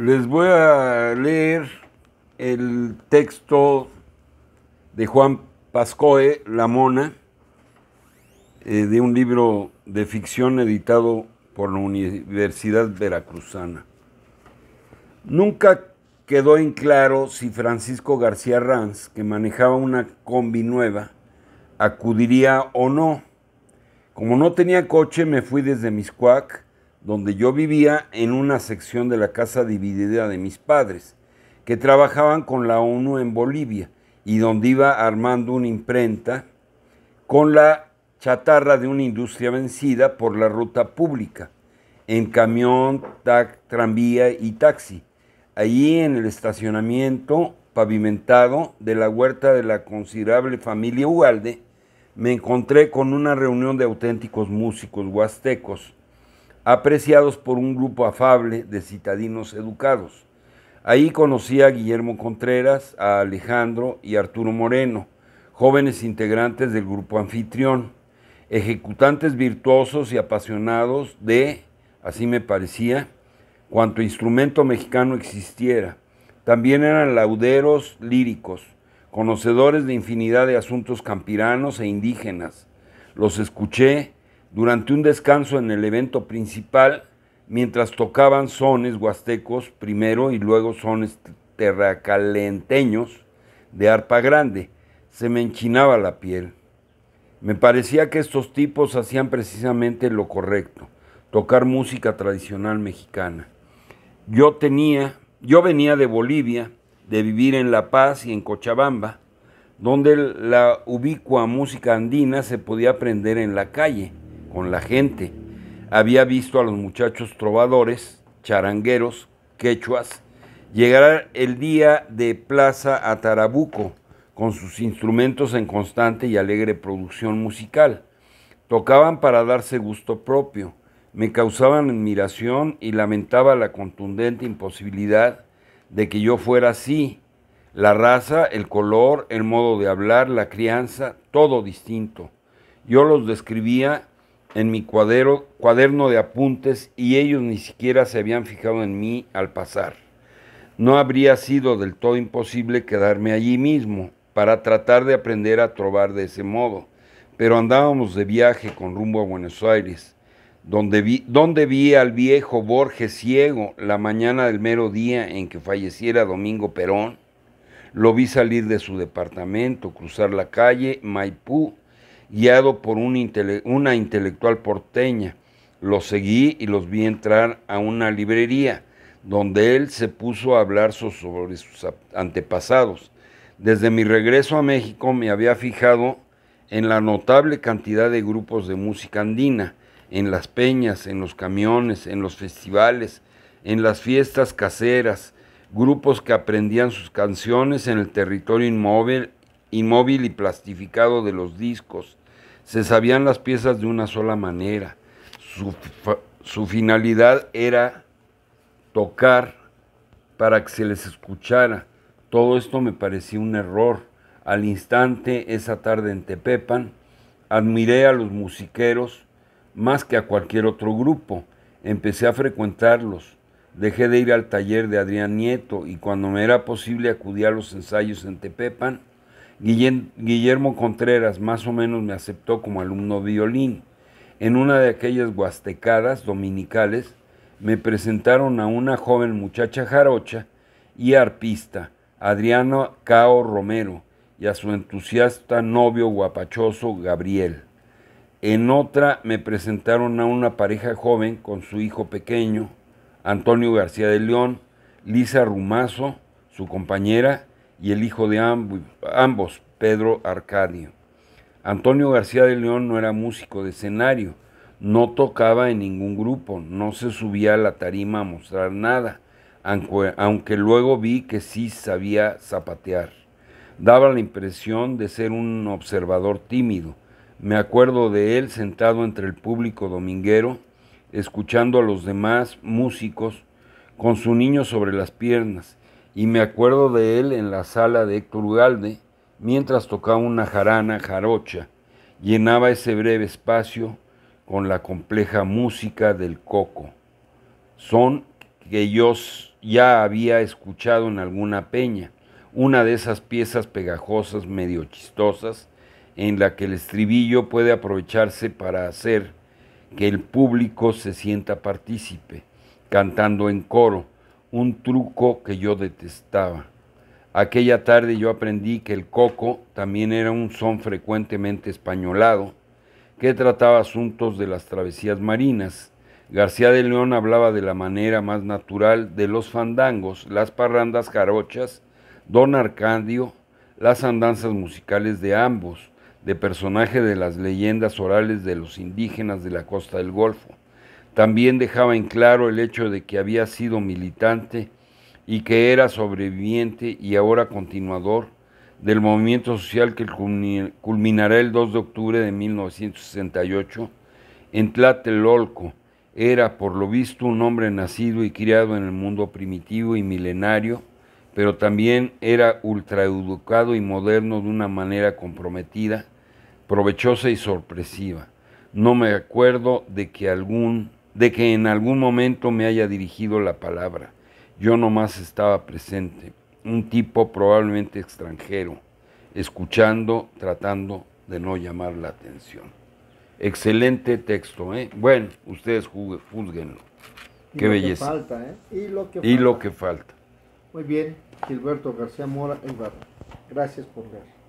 Les voy a leer el texto de Juan Pascoe, La Mona, eh, de un libro de ficción editado por la Universidad Veracruzana. Nunca quedó en claro si Francisco García Ranz, que manejaba una combi nueva, acudiría o no. Como no tenía coche, me fui desde Miscuac donde yo vivía en una sección de la casa dividida de mis padres, que trabajaban con la ONU en Bolivia y donde iba armando una imprenta con la chatarra de una industria vencida por la ruta pública, en camión, tac, tranvía y taxi. Allí en el estacionamiento pavimentado de la huerta de la considerable familia Ugalde, me encontré con una reunión de auténticos músicos huastecos apreciados por un grupo afable de citadinos educados. Ahí conocí a Guillermo Contreras, a Alejandro y Arturo Moreno, jóvenes integrantes del grupo anfitrión, ejecutantes virtuosos y apasionados de, así me parecía, cuanto instrumento mexicano existiera. También eran lauderos líricos, conocedores de infinidad de asuntos campiranos e indígenas. Los escuché durante un descanso en el evento principal mientras tocaban sones huastecos primero y luego sones terracalenteños de arpa grande. Se me enchinaba la piel. Me parecía que estos tipos hacían precisamente lo correcto, tocar música tradicional mexicana. Yo tenía, yo venía de Bolivia, de vivir en La Paz y en Cochabamba, donde la ubicua música andina se podía aprender en la calle con la gente. Había visto a los muchachos trovadores, charangueros, quechuas, llegar el día de Plaza a Tarabuco con sus instrumentos en constante y alegre producción musical. Tocaban para darse gusto propio, me causaban admiración y lamentaba la contundente imposibilidad de que yo fuera así. La raza, el color, el modo de hablar, la crianza, todo distinto. Yo los describía en mi cuaderno de apuntes y ellos ni siquiera se habían fijado en mí al pasar. No habría sido del todo imposible quedarme allí mismo para tratar de aprender a trobar de ese modo, pero andábamos de viaje con rumbo a Buenos Aires, donde vi, donde vi al viejo Borges ciego la mañana del mero día en que falleciera Domingo Perón. Lo vi salir de su departamento, cruzar la calle Maipú guiado por una intelectual porteña. Los seguí y los vi entrar a una librería, donde él se puso a hablar sobre sus antepasados. Desde mi regreso a México me había fijado en la notable cantidad de grupos de música andina, en las peñas, en los camiones, en los festivales, en las fiestas caseras, grupos que aprendían sus canciones en el territorio inmóvil y plastificado de los discos, se sabían las piezas de una sola manera. Su, finalidad era tocar para que se les escuchara. Todo esto me parecía un error. Al instante, esa tarde en Tepepan, admiré a los musiqueros más que a cualquier otro grupo. Empecé a frecuentarlos. Dejé de ir al taller de Adrián Nieto y cuando me era posible acudí a los ensayos en Tepepan, Guillermo Contreras más o menos me aceptó como alumno violín. En una de aquellas huastecadas dominicales me presentaron a una joven muchacha jarocha y arpista, Adriano Cao Romero, y a su entusiasta novio guapachoso Gabriel. En otra me presentaron a una pareja joven con su hijo pequeño, Antonio García de León, Lisa Rumazo, su compañera, y el hijo de ambos, Pedro Arcadio. Antonio García de León no era músico de escenario, no tocaba en ningún grupo, no se subía a la tarima a mostrar nada, aunque, aunque luego vi que sí sabía zapatear. Daba la impresión de ser un observador tímido. Me acuerdo de él sentado entre el público dominguero, escuchando a los demás músicos con su niño sobre las piernas y me acuerdo de él en la sala de Héctor Ugalde mientras tocaba una jarana jarocha, llenaba ese breve espacio con la compleja música del coco, son que yo ya había escuchado en alguna peña, una de esas piezas pegajosas medio chistosas en la que el estribillo puede aprovecharse para hacer que el público se sienta partícipe, cantando en coro, un truco que yo detestaba. Aquella tarde yo aprendí que el coco también era un son frecuentemente españolado, que trataba asuntos de las travesías marinas. García de León hablaba de la manera más natural de los fandangos, las parrandas carochas, don Arcadio, las andanzas musicales de ambos, de personaje de las leyendas orales de los indígenas de la costa del Golfo. También dejaba en claro el hecho de que había sido militante y que era sobreviviente y ahora continuador del movimiento social que culminará el 2 de octubre de 1968 en Tlatelolco. Era, por lo visto, un hombre nacido y criado en el mundo primitivo y milenario, pero también era ultraeducado y moderno de una manera comprometida, provechosa y sorpresiva. No me acuerdo de que algún de que en algún momento me haya dirigido la palabra. Yo nomás estaba presente, un tipo probablemente extranjero, escuchando, tratando de no llamar la atención. Excelente texto, ¿eh? Bueno, ustedes juzguenlo. Qué belleza. ¿eh? Y, lo que, falta, y lo que falta. Muy bien, Gilberto García Mora Gracias por ver.